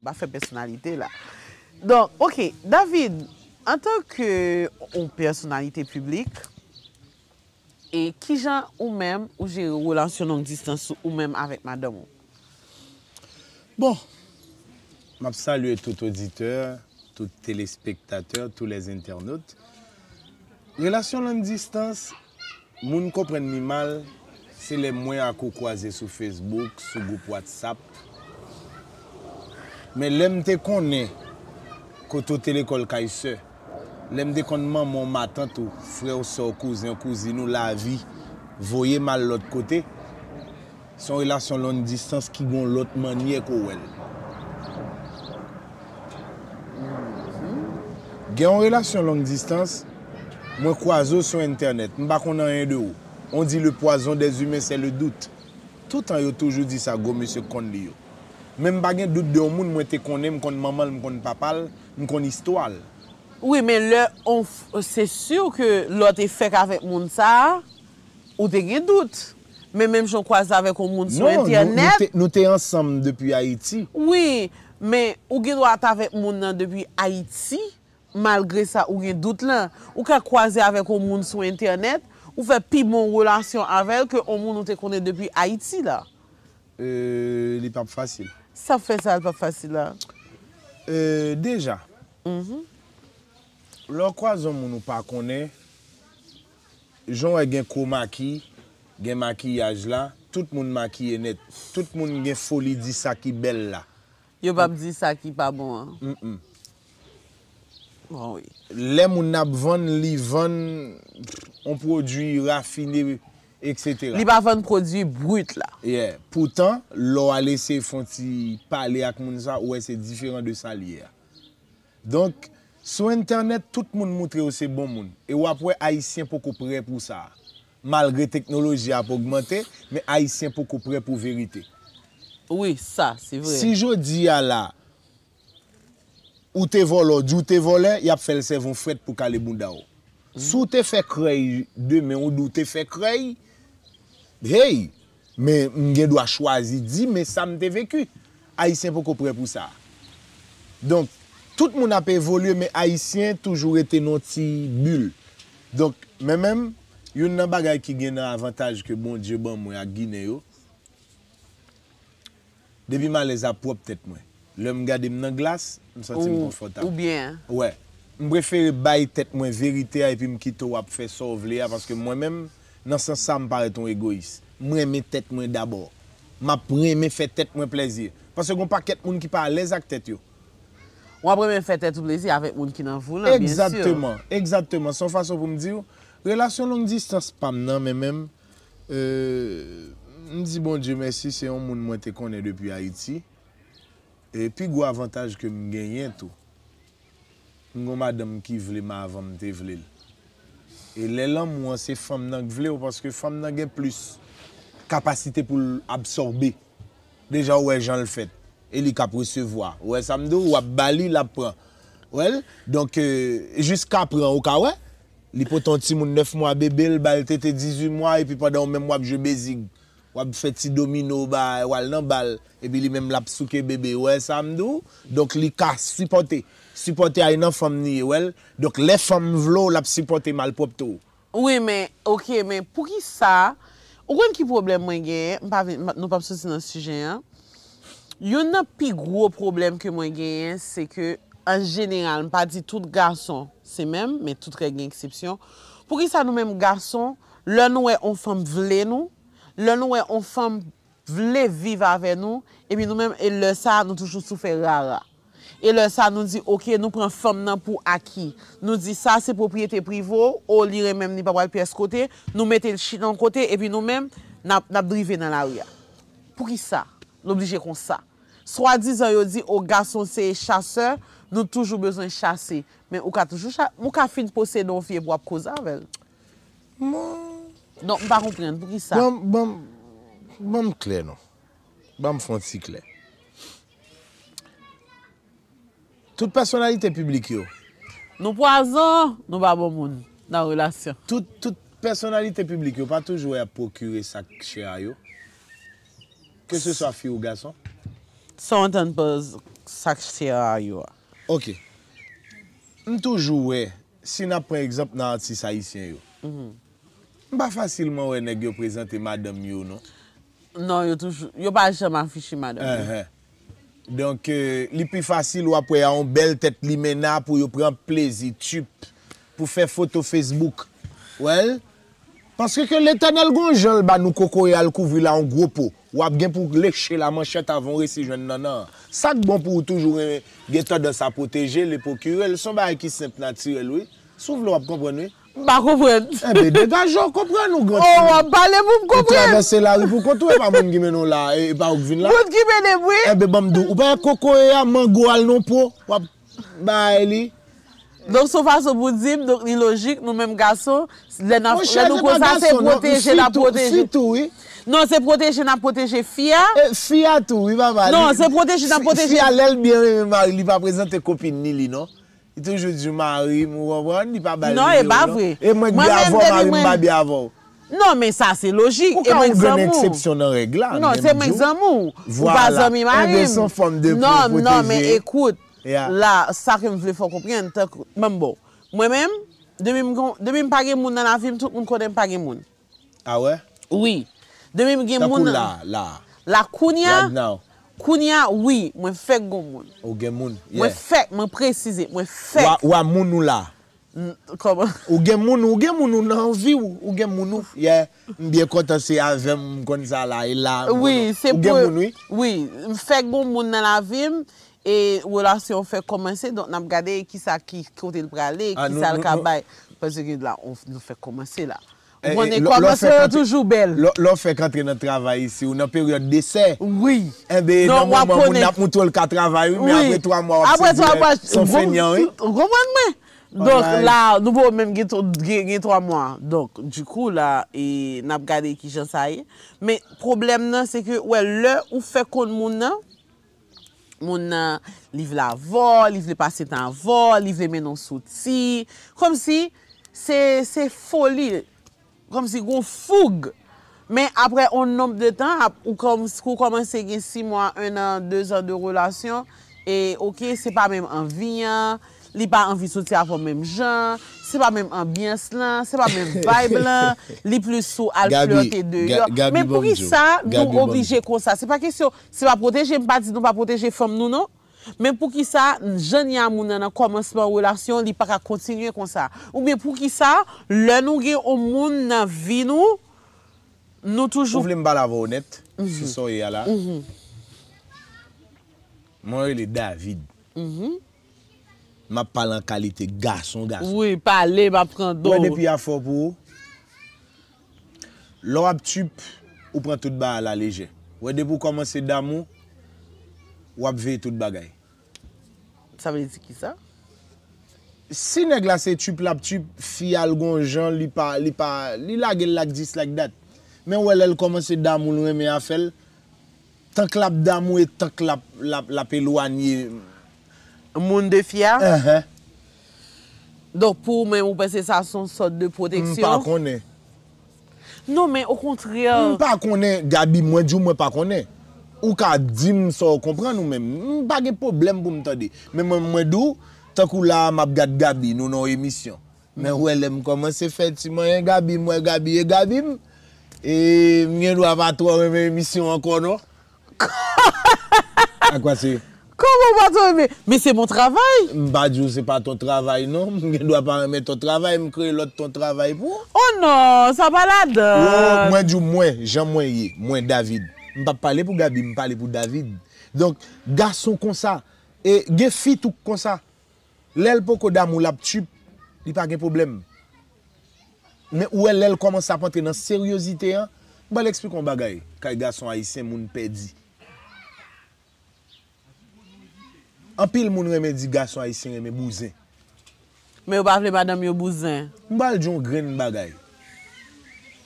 Ba fè personalite la. Don, ok, David, an tanke ou personalite publik, e ki jan ou men ou jè ou lan son an distanse ou men avèk madèm ou? Bon, map salye tout auditeur, tout telespektateur, tout les internautes. Relasyon lan distanse, moun kopren ni mal, se le mwen akou kwaze sou Facebook, sou goup WhatsApp, Men lem te konen, koto telekol kay se, lem de konman moun matan tou fre ou so kouzin, kouzin ou la vi, voye mal lot kote, son relasyon long distance ki goun lot manye kouwen. Gen yon relasyon long distance, mwen kwa zo sou internet, mba konan yon de ou, on di le poazon des humen se le dout, toutan yo toujou di sa goun mwen se kon li yo. Men bagen dout de ou moun mwen te konen mkon mamal, mkon papal, mkon istwal. Oui, men lè, c'est sûr que lò te fèk avèk moun sa, ou te gen dout. Men menm chon kwa zè avèk ou moun sou non, internet. Non, nou te ansam depi Haiti. Oui, men ou gen dout avèk moun nan depi Haiti, malgré sa ou gen dout lan. Ou ka kwa zè avèk ou moun sou internet, ou fè pi moun roulasyon avèk ou moun nou te konen depi Haiti la. E, li pa pou fasyl. Sa fwe sal pa fasi la? E, deja, mhm. lor kwa zon moun ou pa konen, joun wè gen kou maki, gen maki yaj la, tout moun maki enet, tout moun gen foli di saki bel la. Yo bab di saki pa bon an? M-m-m. Bon wè. Lè moun ap ven, li ven, on prodwi rafine wè. Etc. Li bavon produ brut la. Yeah. Poutan, lò a lese fonti pale ak moun sa, wè se diferan de sa li ya. Donk, sou internet, tout moun bon moutre mm-hmm. ou se bon moun. E wap wè haisyen poko pre pou sa. Malgre teknoloji ap augmente, mè haisyen poko pre pou verite. Oui, sa, se vre. Si jò di ya la, ou te volo, di ou te vole, yap fel se voun fred pou kale bunda ou. Sou te fe krey, de mè ou do te fe krey, Hey, men gen do a chwazi di, men sa mte veku. Haitien pou koupre pou sa. Donk, tout moun apè volye, men Haitien toujou rete non ti bul. Donk, men men, yon nan bagay ki gen an avantaj ke bon djebon mwen a Gineyo, debi man les apwop tèt mwen. Lè m gade m nan glas, m sentim konfotan. Ou bien. M preferi bay tèt mwen verite a, epi m kito wap fè sov le a, paske mwen menm, nan san sa m pare ton egoist. M reme tet mwen dabor. Ma preme fet tet mwen plezi. Pase kon pa ket moun ki pa alèzak tet yo. Wan preme fet tet ou plezi avèk moun ki nan voulan, bensyò. Eksatèman, eksatèman, san fasyon pou m diyo, relasyon loun distan spam nan mè mèm, euh, m di bon djè mèsi, se yon moun mwen te konè depi Haiti, epi gwa avantaj ke m genyen to, m gon madèm ki vle ma avantè vle lè. E lè lan mwen se fèm nan k vle ou paske fèm nan gen plus kapasite pou l'absorbe. Deja wè jan l'fèt, e li ka presevwa. Wè samdou wap bali l'ap pran. Wè l, donk e, jis ka pran, ou ka wè, li potanti moun 9 mwa bebe, l bal tete 18 mwa, e pi padan wè mwen wap je bezig, wap fèt si domino, wal nan bal, e bi li mèm lap souke bebe. Wè samdou, donk li ka sipote. sipote ay nan fom ni ye wel, dok le fom vlo lap sipote mal pop tou. Oui men, ok men, pou ki sa, ou kon ki problem mwen genye, nou pa pso si nan sujen, yon nan pi gro problem ke mwen genye, se ke an general, mpa di tout garson, se men, men tout re gen eksipsyon, pou ki sa nou men mou garson, loun nou e on fom vle nou, loun nou e on fom vle vive ave nou, e mi nou men, e lousa nou toujou soufe rara. E lè sa nou di, ok, nou pren fèm nan pou aki. Nou di sa, se propriété privou, ou lirè mèm ni pa pòl piès kote, nou mette l chit nan kote, epi nou mèm, nap drivé nan la ouya. Pou ki sa? N'oblige kon sa. Swa dizan yo di, ou gason se chaseur, nou toujou bezon chase. Men ou ka toujou chase. Mou ka fin posè nou fie bo ap koza, vel? Non, mpa kompren, pou ki sa? Bèm, bèm, bèm klè non. Bèm fon ti klè. Toute personalite publik yo? Nou pwazan, nou ba bon moun nan relasyon. Toute personalite publik yo pa toujwe a prokure sak chera yo? Kè se swa fi ou gason? Sou enten pou sak chera yo a. Ok. M toujwe, si nan pren egzop nan antisayisyen yo, m mhm. ba fasilman wè neg yo prezante madam yo, nou? Non, yo toujwe. Yo pa jem afishi madam yo. Donk euh, li pi fasil wap wè yon bel tèt li mena pou yon pren plezi tup pou fè foto Facebook. Wèl, paske ke lè tènel gonjol ban nou koko yon kouvri la yon gropo. Wap gen pou lèk chè la manchèt avon re si jwen nanan. Sak bon pou yon toujou mè, gen tò de sa potejè, lè pou kirel, son ba yon ki sèp natirel wè. Sou vè lè wap kompren wè. Pa kompren. Ebe, eh degajon, kompren nou, gros. Oh, pale pou m kompren. M pou travese la, m pou kontowe pa moun gime nou la, e, pa ouk vin la. Moun gime neboui. Ebe, bamdou. Ou pa yon koko e ya, man go al non pou. Wap, ba e li. Donk sofa sou bout zim, donk ni logik, nou menm gaso. Len nou konsa se proteje, la proteje. Fitu, eh, fitu, wii. Non, se proteje, la proteje. Fia. Fia tou, wii, va, wali. Non, se proteje, la proteje. Fia lel biye, wali, li va prezente kopini li, non? Toujou di marim, wou wou wou, ni pa bavre. Non, e bavre. Non? E mwen bi avou, marim ba bi avou. Non, men sa, se logik. Kou ka e ou gen eksepsyon an regla. Non, se mwen eksepsyon an regla. Ou pa zomi eh marim. Ou de son non, fom bon. de pou te zi. Non, non, men ekout. Ya. La, sa ke m vle fokou pren, tek mwen bo. Mwen men, demen m page moun nan afim, tout moun kode m page moun. A we? Oui. Demen m gen moun. La, la. La koun ya. Ya nou. Kounia, oui, mwen fèk goun moun. Ou gen moun, yeah. Mwen fèk, mwen prezize, mwen fèk. Ou a moun ou la? Koman? Ou gen moun ou, gen moun ou nan vi ou, gen moun ou. Yeah, mbyè konta si a zem kon sa la, il e la. Oui, se pou. Ou gen moun ou? Oui, mwen fèk goun moun nan la vim, e wè la se ou fèk komanse, donk nan gade ki sa ki kote l prale, ah, ki sa l kabay, pwese ki la, ou fèk komanse la. Gwane kwa mwase yo toujou bel. Lo fe katre nan travay isi, ou nan peryode desè. Oui. Eh en non, de, nan mwen mwen moun ap moutol ka travay, mwen apre 3 mwen apse. Apre 3 mwen apse. Son fen yon, oui. Gwane mwen. Donk, la, nou mwen mwen gen 3 mwen. Donk, du kou la, nap gade ki jansaye. Me problem nan, se ke, we, le, ou fe kone moun nan, moun nan, liv la vol, liv le pase tan vol, liv le menon sot si, kom si, se foli lè. kom si kon foug, men apre on nom de tan, ou kon se kon koman se gen 6 mwa, 1 an, 2 an de relasyon, e ok, se pa menm an viyan, li pa an vi soti a fom menm jan, se pa menm an biens lan, se pa menm bay blan, li plou sou al fleote de yon, menm pou ki sa, nou oblije kon sa, se pa kisyon, se pa proteje, se pa proteje fom nou nou, Men pou ki sa, jenya moun nan an komansman ou laksyon li para kontinye kon sa. Ou men pou ki sa, lè nou ge ou moun nan vi nou, nou toujou. Mhm. Mhm. Mwen vle mbala vounet, sou soye yala. Mwen wè le David. Ma mhm. palan kalite, gason, gason. Oui, pale, ma pren do. Wè de pi a fò pou ou? Lò ap tup, ou pren tout ba la leje. Wè de pou komanse dam ou? Wap ve tout bagay. Sa vè di ki sa? Si neg la se tup lap tup, fia lgon jan, li pa, li pa, li lage lak dis like dat. Men wè lèl komanse dam ou lwen me a fel, tank lap dam ou, e tank lap lap lap el wany. Moun de fia? Ehe. Dok pou men mwen pese sa son sot de proteksyon? Mwen pa kone. Non men, o kontryan... Euh, mwen pa kone, Gabi mwen di ou mwen pa kone? Ehe. Ou ka di msa ou kompren nou men, m bagè poublem pou m ta de. Men mwen mwen dou, tan kou la m ap gade Gabi nou nou emisyon. Men wè lè m koman se fèt si mwen yon e Gabi, mwen e Gabi yon e Gabi m. E mwen dwa vatou an mwen emisyon an kon nou. An kwa se? Kon mwen vatou an mwen, men se moun travay. M badjou se pa ton travay nou, mwen dwa pan remè ton travay, m kre lòt ton travay pou. Oh no, sa balad. Mwen djou mwen, jan mwen ye, mwen David. Mpap pale pou Gabi, mpale pou David. Donk, gason kon sa, e ge fitou kon sa, lèl poko dam ou lap tchup, li pake problem. Mwen ouè lèl koman sa pante nan seryositè an, mbal ekspikon bagay, kay gason aysen moun pedzi. Anpil moun remedi gason aysen reme bouzen. Mwen wap avle badam yo bouzen? Mbal joun gren bagay.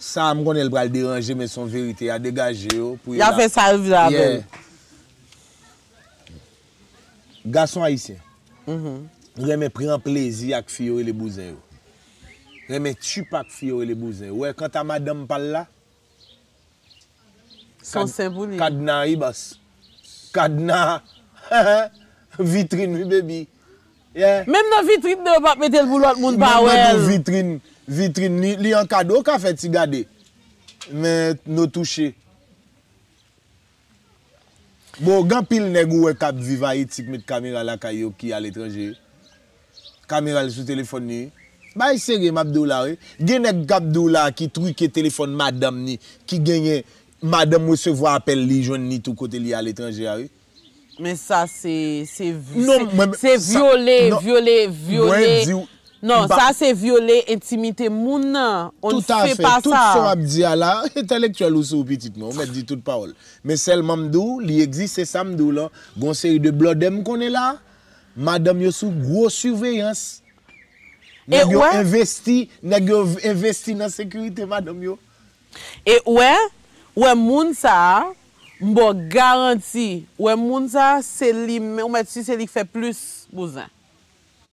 Sa mgon el bral deranje men son verite ya degaje yo. E ya fe salvi la bel. Gason a yise. Mhm. Re me pre an plezi ak fiyo e le bouzen yo. Re me tup ak fiyo e le bouzen yo. Ou e kanta madame pal la. Sons se mbouni. Kadna yibas. Kadna. Vitrine yi bebi. Mèm nan vitrine nou pap metèl boulot moun pa wèl. Mèm nan vitrine, vitrine ni. Li an kado ka fè ti gade. Mèm nou touche. Bo, gampil nè gwe kap viva itik met kameral akayok ki al etranje. Kameral sou telefon ni. Baye seri mabdou la, re. Genèk mabdou la ki truike telefon madam ni. Ki genye, madam mou se vwa apel li, joun ni tou kote li al etranje, re. Men sa se viole, viole, viole. Non, sa se viole intimite moun nan. Tout afe, tout chou ap diya la, entelektual ou sou pitit moun, ou met di tout paol. Men sel mamdou, li egzist se samdou la. Gon se yu de blodem kon e la, madame yo sou gro suveyans. Ne gyo investi nan sekurite madame yo. E wè, wè moun sa a, Mbo garanti, wè moun za, se li mè ou mè ti se li fè plus, mbo zan.